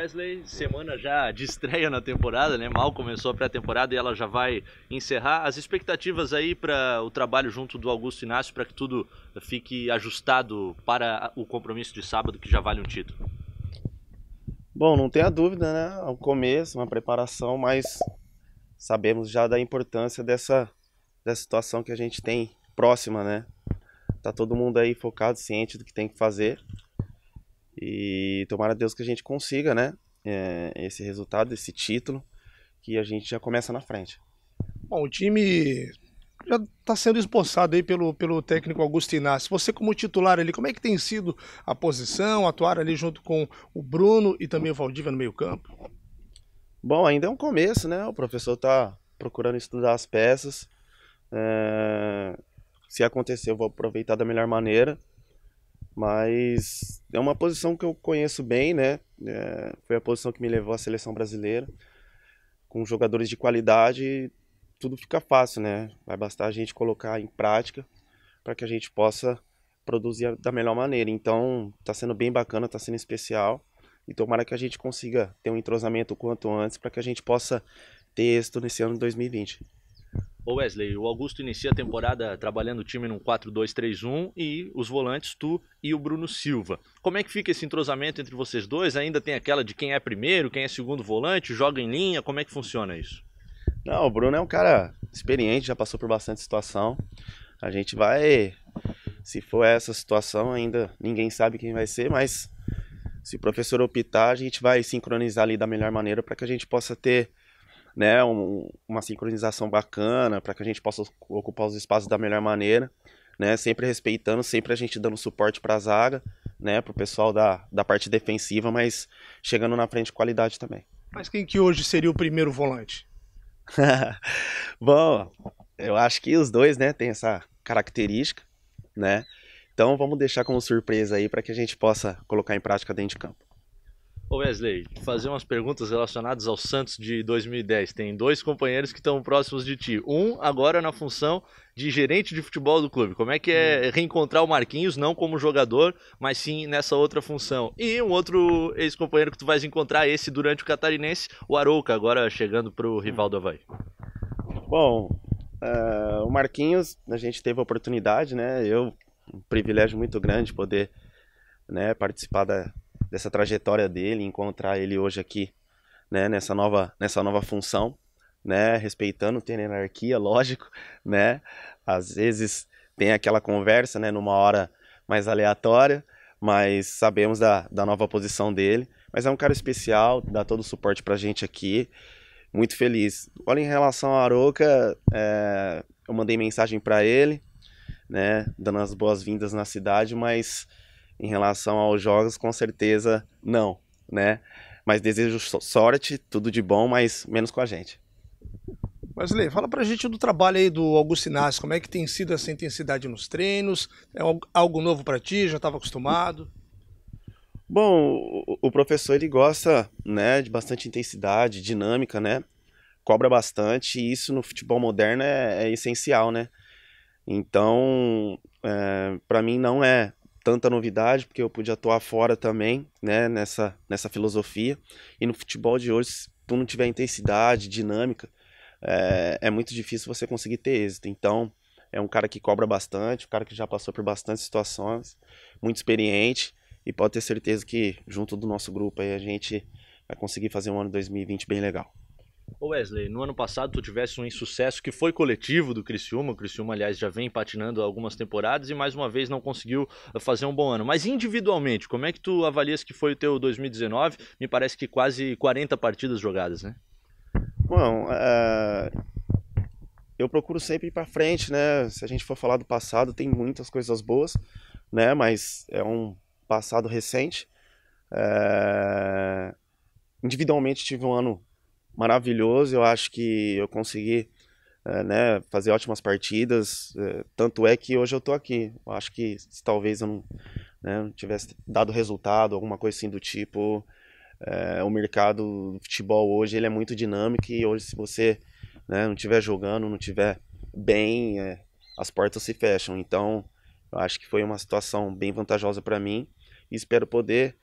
Wesley, semana já de estreia na temporada, né? Mal começou a pré-temporada e ela já vai encerrar. As expectativas aí para o trabalho junto do Augusto Inácio para que tudo fique ajustado para o compromisso de sábado que já vale um título. Bom, não tenha dúvida, né? Ao é começo, uma preparação, mas sabemos já da importância dessa, dessa situação que a gente tem próxima, né? Tá todo mundo aí focado, ciente do que tem que fazer e tomara Deus que a gente consiga, né? Eh, esse resultado, esse título, que a gente já começa na frente. Bom, o time já está sendo esboçado aí pelo, pelo técnico Augusto Inácio. Você como titular ali, como é que tem sido a posição, atuar ali junto com o Bruno e também o Valdívia no meio campo? Bom, ainda é um começo, né? O professor está procurando estudar as peças. É... Se acontecer, eu vou aproveitar da melhor maneira. Mas é uma posição que eu conheço bem, né? É, foi a posição que me levou à seleção brasileira. Com jogadores de qualidade, tudo fica fácil, né? Vai bastar a gente colocar em prática para que a gente possa produzir da melhor maneira. Então, está sendo bem bacana, está sendo especial. E tomara que a gente consiga ter um entrosamento o quanto antes para que a gente possa ter êxito nesse ano de 2020. Ô Wesley, o Augusto inicia a temporada trabalhando o time num 4-2-3-1 e os volantes, tu e o Bruno Silva. Como é que fica esse entrosamento entre vocês dois? Ainda tem aquela de quem é primeiro, quem é segundo volante, joga em linha, como é que funciona isso? Não, o Bruno é um cara experiente, já passou por bastante situação. A gente vai. Se for essa situação, ainda ninguém sabe quem vai ser, mas se o professor optar, a gente vai sincronizar ali da melhor maneira para que a gente possa ter né, um, uma sincronização bacana para que a gente possa ocupar os espaços da melhor maneira, né, sempre respeitando, sempre a gente dando suporte para a zaga, né, para o pessoal da, da parte defensiva, mas chegando na frente qualidade também. Mas quem que hoje seria o primeiro volante? Bom, eu acho que os dois, né, tem essa característica, né? Então vamos deixar como surpresa aí para que a gente possa colocar em prática dentro de campo. Ô Wesley, fazer umas perguntas relacionadas ao Santos de 2010. Tem dois companheiros que estão próximos de ti. Um agora na função de gerente de futebol do clube. Como é que é hum. reencontrar o Marquinhos, não como jogador, mas sim nessa outra função? E um outro ex-companheiro que tu vais encontrar, esse durante o Catarinense, o Arouca, agora chegando para o rival do Havaí. Bom, uh, o Marquinhos, a gente teve a oportunidade, né? Eu, um privilégio muito grande poder né, participar da dessa trajetória dele, encontrar ele hoje aqui, né, nessa nova, nessa nova função, né, respeitando ter hierarquia, lógico, né? Às vezes tem aquela conversa, né, numa hora mais aleatória, mas sabemos da, da nova posição dele. Mas é um cara especial, dá todo o suporte pra gente aqui. Muito feliz. Olha, em relação ao Aroca, é, eu mandei mensagem para ele, né, dando as boas-vindas na cidade, mas em relação aos jogos, com certeza não, né? Mas desejo sorte, tudo de bom, mas menos com a gente. Wesley, fala pra gente do trabalho aí do Augustinás, como é que tem sido essa intensidade nos treinos? É algo novo para ti? Já estava acostumado? Bom, o professor ele gosta, né, de bastante intensidade, dinâmica, né? Cobra bastante e isso no futebol moderno é, é essencial, né? Então, é, para mim não é tanta novidade, porque eu pude atuar fora também, né, nessa, nessa filosofia. E no futebol de hoje, se tu não tiver intensidade, dinâmica, é, é muito difícil você conseguir ter êxito. Então, é um cara que cobra bastante, um cara que já passou por bastante situações, muito experiente, e pode ter certeza que junto do nosso grupo aí a gente vai conseguir fazer um ano 2020 bem legal. Wesley, no ano passado tu tivesse um insucesso que foi coletivo do Criciúma, o Criciúma aliás já vem patinando algumas temporadas e mais uma vez não conseguiu eh, fazer um bom ano, mas individualmente, como é que tu avalias que foi o teu 2019? Me parece que quase 40 partidas jogadas, né? Bom, uh, eu procuro sempre ir para frente, né? Se a gente for falar do passado, tem muitas coisas boas, né? Mas é um passado recente. Eh, individualmente tive um ano maravilhoso. Eu acho que eu consegui é, né, fazer ótimas partidas. É, tanto é que hoje eu estou aqui. Eu acho que se talvez eu não, né, não tivesse dado resultado, alguma coisa assim do tipo. É, o mercado do futebol hoje ele é muito dinâmico e hoje se você né, não estiver jogando, não estiver bem, as portas se fecham. Então, eu acho que foi uma situação bem vantajosa para mim e espero poder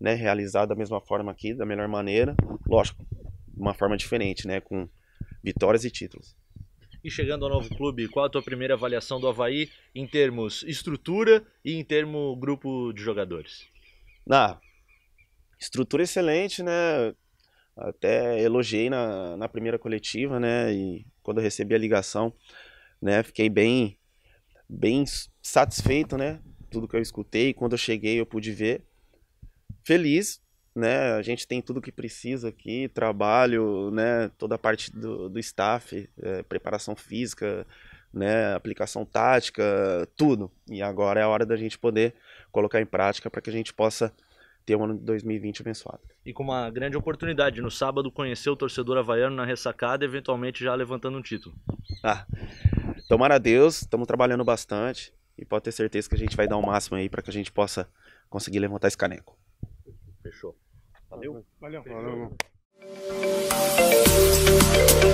né, realizar da mesma forma aqui, da melhor maneira. Lógico, uma forma diferente, né? Com vitórias e títulos. E chegando ao novo clube, qual a tua primeira avaliação do Havaí em termos estrutura e em termos grupo de jogadores? Na estrutura excelente, né? Até elogiei na, na primeira coletiva, né? E quando eu recebi a ligação, né? Fiquei bem, bem satisfeito, né? Tudo que eu escutei. Quando eu cheguei, eu pude ver. Feliz né? A gente tem tudo que precisa aqui, trabalho, né? Toda a parte do, do staff, é, preparação física, né? Aplicação tática, tudo. E agora é a hora da gente poder colocar em prática para que a gente possa ter um ano de 2020 abençoado. E com uma grande oportunidade, no sábado conhecer o torcedor havaiano na ressacada, eventualmente já levantando um título. Ah, tomara a Deus, estamos trabalhando bastante e pode ter certeza que a gente vai dar o um máximo aí para que a gente possa conseguir levantar esse caneco. Valeu. Valeu. Valeu. Valeu.